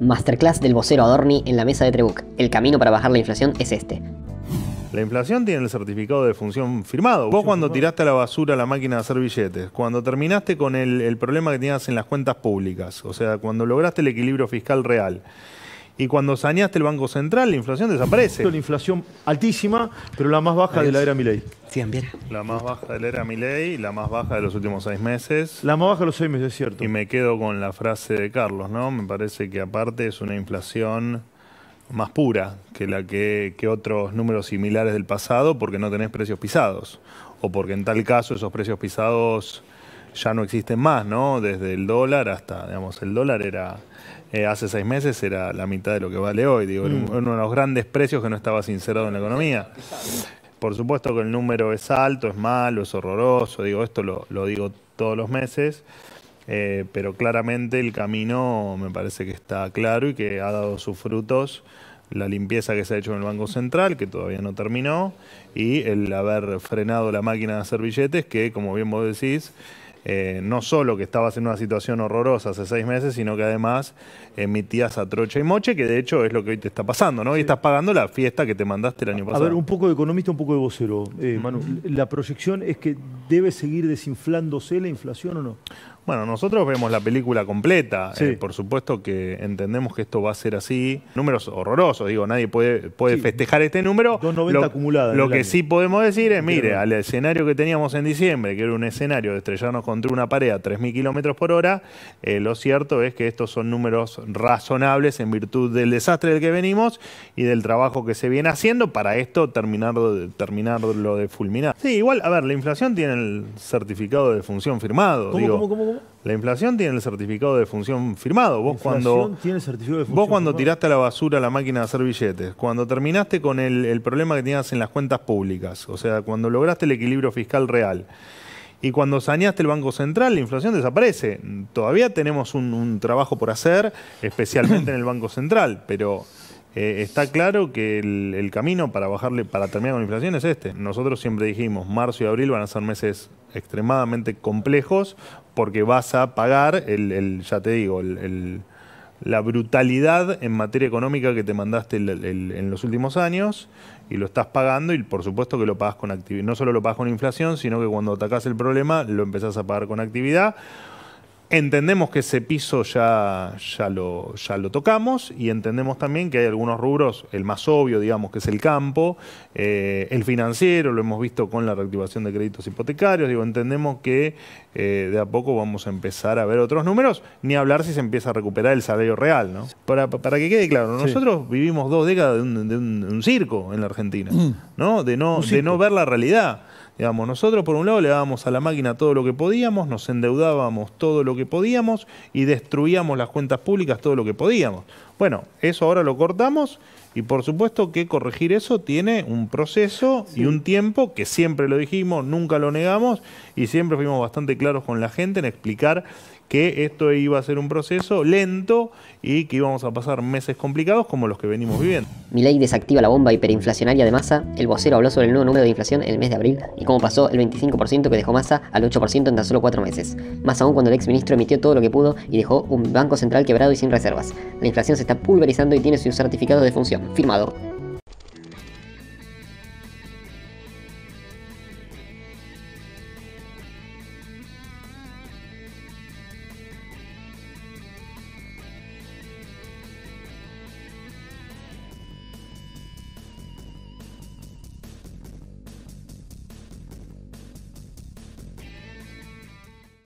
Masterclass del vocero Adorni en la mesa de Trebuch. El camino para bajar la inflación es este. La inflación tiene el certificado de función firmado. Vos cuando tiraste a la basura la máquina de hacer billetes, cuando terminaste con el, problema que tenías en las cuentas públicas, o sea, cuando lograste el equilibrio fiscal real, y cuando saneaste el Banco Central, la inflación desaparece. La inflación altísima, pero la más baja de la era Milei. La más baja del era ley, la más baja de los últimos seis meses. La más baja de los seis meses, es cierto. Y me quedo con la frase de Carlos, ¿no? Me parece que aparte es una inflación más pura que la que, otros números similares del pasado porque no tenés precios pisados. O porque en tal caso esos precios pisados ya no existen más, ¿no? Desde el dólar hasta, digamos, el dólar era, eh, hace seis meses era la mitad de lo que vale hoy, digo, mm. uno de los grandes precios que no estaba sincerado en la economía por supuesto que el número es alto, es malo, es horroroso, digo, esto lo, digo todos los meses, eh, pero claramente el camino me parece que está claro y que ha dado sus frutos la limpieza que se ha hecho en el Banco Central, que todavía no terminó, y el haber frenado la máquina de hacer billetes, que como bien vos decís, eh, no solo que estabas en una situación horrorosa hace seis meses, sino que además emitías a trocha y moche, que de hecho es lo que hoy te está pasando, ¿no? Y estás pagando la fiesta que te mandaste el año pasado. A ver, un poco de economista, un poco de vocero. Eh, Manu, ¿la proyección es que debe seguir desinflándose la inflación o no? Bueno, nosotros vemos la película completa. Eh, por supuesto que entendemos que esto va a ser así. Números horrorosos, digo, nadie puede, puede festejar este número. 290 lo, acumulada. Lo que sí podemos decir es, mire, al escenario que teníamos en diciembre, que era un escenario de estrellarnos contra una pared a 3.000 kilómetros por hora, eh, lo cierto es que estos son números razonables en virtud del desastre del que venimos y del trabajo que se viene haciendo para esto terminarlo de, terminarlo de fulminar. Sí, igual, a ver, la inflación tiene el certificado de función firmado. La inflación tiene el certificado de función firmado. Vos cuando, tiene certificado de vos cuando tiraste a la basura la máquina de hacer billetes, cuando terminaste con el, problema que tenías en las cuentas públicas, o sea, cuando lograste el equilibrio fiscal real y cuando saneaste el Banco Central, la inflación desaparece. Todavía tenemos un, un trabajo por hacer, especialmente en el Banco Central, pero eh, está claro que el, camino para bajarle, para terminar con la inflación es este. Nosotros siempre dijimos, marzo y abril van a ser meses extremadamente complejos porque vas a pagar el, ya te digo, la brutalidad en materia económica que te mandaste en los últimos años y lo estás pagando y por supuesto que lo pagas con actividad. No solo lo pagas con inflación, sino que cuando atacás el problema lo empezás a pagar con actividad. Entendemos que ese piso ya, ya, lo, ya lo tocamos y entendemos también que hay algunos rubros, el más obvio, digamos, que es el campo, eh, el financiero, lo hemos visto con la reactivación de créditos hipotecarios, digo, entendemos que eh, de a poco vamos a empezar a ver otros números, ni hablar si se empieza a recuperar el salario real, ¿no? Para, que quede claro, nosotros vivimos dos décadas de un, circo en la Argentina, mm. ¿no? De no, de no ver la realidad. Digamos, nosotros por un lado le dábamos a la máquina todo lo que podíamos, nos endeudábamos todo lo que podíamos y destruíamos las cuentas públicas todo lo que podíamos. Bueno, eso ahora lo cortamos y por supuesto que corregir eso tiene un proceso y un tiempo que siempre lo dijimos, nunca lo negamos y siempre fuimos bastante claros con la gente en explicar que esto iba a ser un proceso lento y que íbamos a pasar meses complicados como los que venimos viviendo. ley desactiva la bomba hiperinflacionaria de masa. El vocero habló sobre el nuevo número de inflación en el mes de abril y cómo pasó el 25% que dejó masa al 8% en tan solo 4 meses. Más aún cuando el exministro emitió todo lo que pudo y dejó un banco central quebrado y sin reservas. La inflación se está pulverizando y tiene su certificado de función. Firmado.